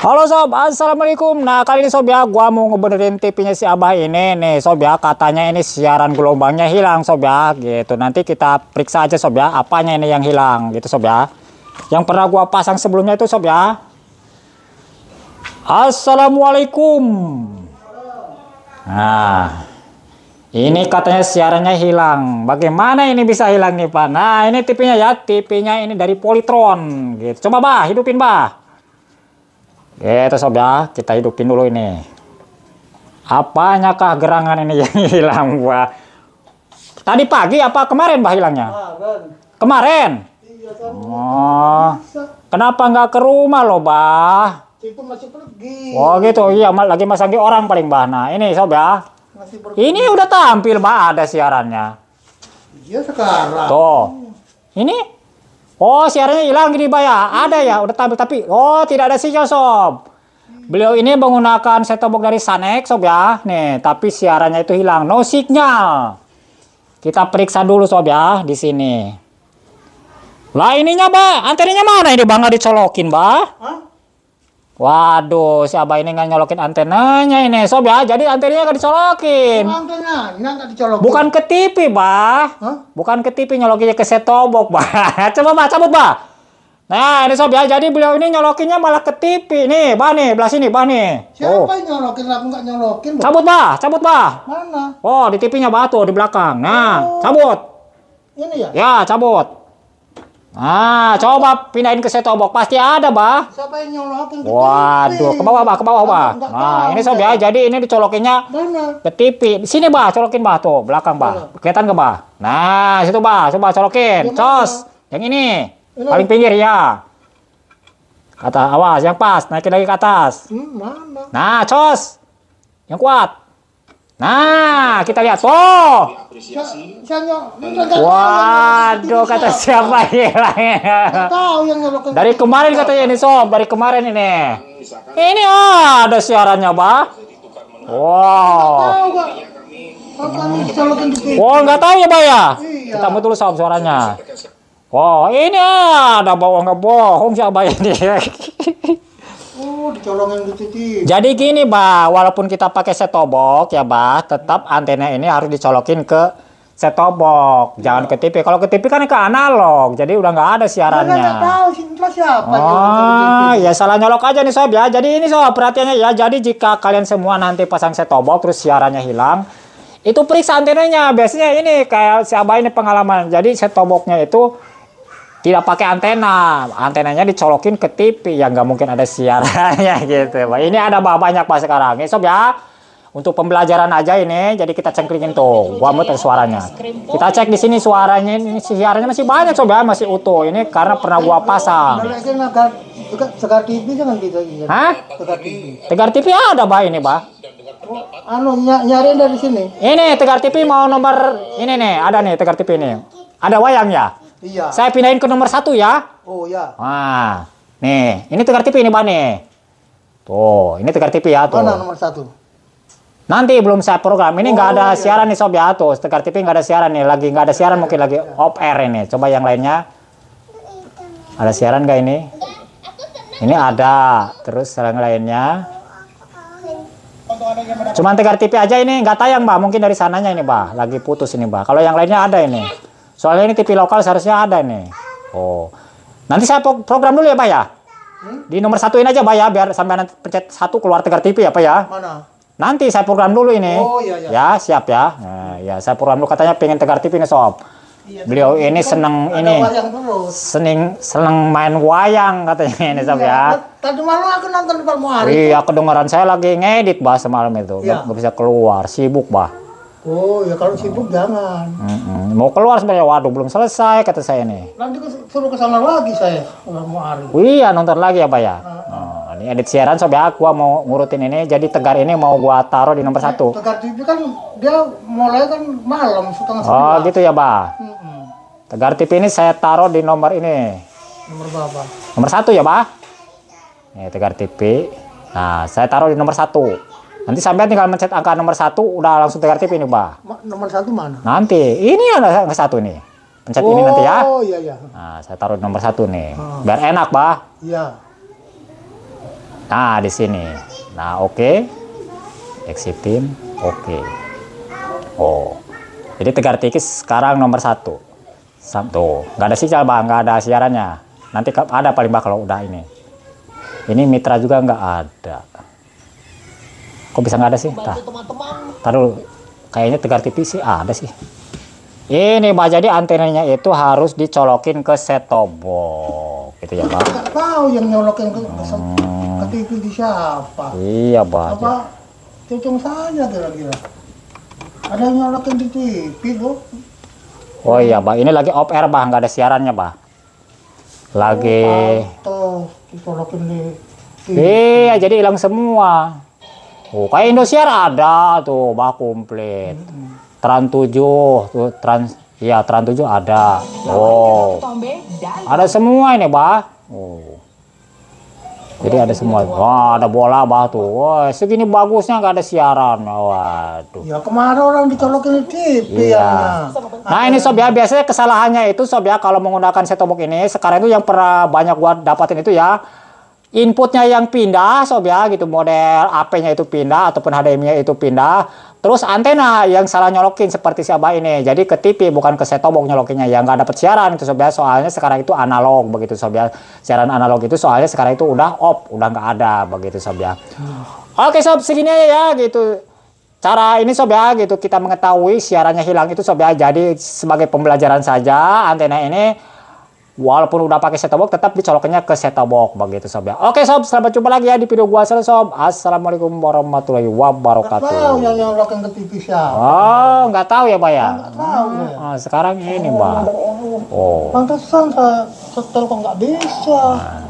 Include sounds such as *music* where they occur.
Halo sob, assalamualaikum. Nah kali ini sob ya, gua mau ngebenerin TV-nya si abah ini nih sob ya. Katanya ini siaran gelombangnya hilang sob ya, gitu. Nanti kita periksa aja sob ya, apanya ini yang hilang gitu sob ya. Yang pernah gua pasang sebelumnya itu sob ya. Assalamualaikum. Nah, ini katanya siarannya hilang. Bagaimana ini bisa hilang nih pak? Nah ini TV-nya ya, TV-nya ini dari Politron gitu. Coba bah, hidupin bah. Ya, itu sob ya, kita hidupin dulu ini. Apanyakah gerangan ini *laughs* yang hilang, Pak? Tadi pagi apa kemarin, Pak, hilangnya? Kemarin. Iya, oh. Kenapa nggak ke rumah loh, pak? Itu masih pergi. Oh, gitu. Iya, lagi masangi orang paling, Bah. Nah, ini sob ya. Masih pergi. Ini udah tampil, pak. ada siarannya. Iya sekarang. Tuh. Ini Oh siarannya hilang gini Pak ya? Ada ya? Udah tampil tapi oh tidak ada sinyal sob. Beliau ini menggunakan set box dari Sanex sob ya. Nih, tapi siarannya itu hilang. No signal. Kita periksa dulu sob ya di sini. Lah ininya, Pak. Antenanya mana ini, Bang? dicolokin, Mbak? Hah? Waduh, si Abah ini nggak nyolokin antenanya ini, Sob ya. Jadi antenanya nggak dicolokin. Oh, antenanya nggak dicolokin. Bukan ke TV, Bah. Huh? Bukan ke TV, nyolokinnya ke setobok, Bah. *laughs* Coba, Bah, cabut, Bah. Nah, ini Sob ya. Jadi beliau ini nyolokinnya malah ke TV. Nih, Bah nih, belah sini, Bah nih. Siapa oh. yang nyolokin? Aku nggak nyolokin, bah. Cabut, Bah. Cabut, Bah. Mana? Oh, di TV-nya, Bah, tuh, di belakang. Nah, oh. cabut. Ini ya? Ya, cabut. Ah, coba pindahin ke setobok. Pasti ada, bah. Siapa yang nyolokin Waduh, ke bawah, bah, ke bawah, bah. Nah, ini sob ya. Jadi ini dicolokinnya ke TV. Di sini, bah, colokin, bah. Tuh, belakang, bah. Kelihatan ke, bah? Nah, situ, bah. Coba colokin. chos Cos. Yang ini. Paling pinggir, ya. Kata awas, yang pas. Naikin lagi ke atas. Hmm, nah, cos. Yang kuat. Nah, kita lihat. oh Waduh, kata siapa ya? Dari kemarin katanya ini sob, dari kemarin ini. Ini oh, ada siarannya, Pak. Wow. Oh, nggak tahu ya, Pak ya? Iya. Kita mau tulis sob suaranya. Wow, ini ah, ada bawa nggak bohong siapa ini? *laughs* dicolongin Jadi gini, Bah, walaupun kita pakai setobok ya, Bah, tetap antena ini harus dicolokin ke setobok, ya. jangan ke TV. Kalau ke TV kan ke analog, jadi udah nggak ada siarannya. Nggak tahu siapa. Oh, ya salah nyolok aja nih sob ya. Jadi ini sob perhatiannya ya. Jadi jika kalian semua nanti pasang setobok terus siarannya hilang, itu periksa antenanya. Biasanya ini kayak siapa ini pengalaman. Jadi setoboknya itu tidak pakai antena antenanya dicolokin ke TV yang nggak mungkin ada siarannya *laughs* gitu Wah, ini ada banyak Pak sekarang ya sob ya untuk pembelajaran aja ini jadi kita cengkringin tuh gua muter suaranya kita cek di sini suaranya ini siarannya masih banyak sob ya masih utuh ini karena pernah gua pasang Tegar TV jangan gitu Hah? Tegar TV. ada, Pak, ini, Pak. Oh, anu ny dari sini. Ini Tegar TV mau nomor ini nih, ada nih Tegar TV ini. Ada wayang ya? Iya. Saya pindahin ke nomor satu ya. Oh iya. Nah, nih, ini tukar tipi ini nih. Tuh, ini tukar tipi ya tuh. Mana nomor satu? Nanti belum saya program. Ini nggak oh, ada iya. siaran nih sob ya tuh. Tukar tipi nggak ada siaran nih. Lagi nggak ada siaran mungkin lagi iya. off air ini. Coba yang lainnya. Ada siaran nggak ini? Ini ada. Terus yang lainnya. Cuman tegar TV aja ini nggak tayang, Mbak. Mungkin dari sananya ini, Mbak. Lagi putus ini, Mbak. Kalau yang lainnya ada ini. Soalnya ini TV lokal seharusnya ada nih. Oh. Nanti saya program dulu ya, Pak ya. Hmm? Di nomor satu ini aja, Pak ya, biar sampai nanti pencet satu keluar Tegar TV ya, Pak ya. Mana? Nanti saya program dulu ini. Oh iya iya. Ya, siap ya. Nah, ya saya program dulu katanya pengen Tegar TV nih, Sob. Iya, Beliau ini seneng ini. seneng seneng main wayang katanya ini, Sob iya, ya. Tadi malam aku nonton di Palmuari. Iya, kedengaran saya lagi ngedit, Bah, semalam itu. Iya. gak bisa keluar, sibuk, Bah. Oh ya kalau sibuk oh. jangan. mm -hmm. Mau keluar sebenarnya waduh belum selesai kata saya nih. Nanti suruh ke sana lagi saya mau hari. Iya nonton lagi ya pak ya. -huh. Ah. oh, ini edit siaran sobat aku mau ngurutin ini jadi tegar ini mau gua taruh di nomor eh, satu. Tegar TV kan dia mulai kan malam setengah oh, sembilan. Oh gitu ya pak. mm -hmm. Tegar TV ini saya taruh di nomor ini. Nomor berapa? Nomor satu ya pak. Ini Tegar TV. Nah saya taruh di nomor satu. Nanti sampai tinggal mencet angka nomor satu, udah langsung tip ini, bah. Nomor satu mana? Nanti. Ini ya angka satu nih. Pencet oh, ini nanti ya. Oh iya iya. Nah, saya taruh nomor satu nih. Hmm. Biar enak, bah. Iya. Nah, di sini. Nah, oke. Okay. Exitin. Oke. Okay. Oh. Jadi tegar tikis sekarang nomor satu. Tuh, nggak ada sinyal Mbak. nggak ada siarannya. Nanti ada paling bah kalau udah ini. Ini mitra juga nggak ada kok bisa nggak ada sih Tah. taruh kayaknya tegar TV sih ada sih ini pak jadi antenanya itu harus dicolokin ke set box gitu ya pak tahu yang nyolokin ke, hmm. ke TV di siapa iya pak apa cocok saja kira-kira ada yang nyolokin di TV loh oh iya pak ini lagi off air pak nggak ada siarannya pak lagi oh, dicolokin di iya jadi hilang semua Oh, kayak Indosiar ada tuh, bah komplit. Hmm. Trans 7, tuh Trans ya Trans 7 ada. Oh. Ada semua ini, bah. Oh. Jadi ada semua. Wah, ada bola bah tuh. Wah, segini bagusnya nggak ada siaran. Waduh. Ya kemarin orang ditolokin di TV iya. ya. Nah, ini sob ya, biasanya kesalahannya itu sob ya kalau menggunakan setobok ini sekarang itu yang pernah banyak gua dapatin itu ya inputnya yang pindah sob ya gitu model AP-nya itu pindah ataupun HDMI-nya itu pindah terus antena yang salah nyolokin seperti siapa ini jadi ke TV bukan ke setobok nyolokinnya ya nggak dapat siaran gitu sob ya soalnya sekarang itu analog begitu sob ya siaran analog itu soalnya sekarang itu udah off udah nggak ada begitu sob ya oke sob segini aja ya gitu Cara ini sob ya gitu kita mengetahui siarannya hilang itu sob ya. Jadi sebagai pembelajaran saja antena ini walaupun udah pakai set box tetap dicolokannya ke set box begitu sob ya. Oke sob, selamat jumpa lagi ya di video gua selanjutnya sob. Assalamualaikum warahmatullahi wabarakatuh. tahu yang nyolokin ke TV siapa. Oh, nggak tahu ya, Pak ya. Nggak tahu. Ya. Hmm, sekarang ini, oh, Pak. Oh. Pantesan saya setel kok nggak bisa. Nah.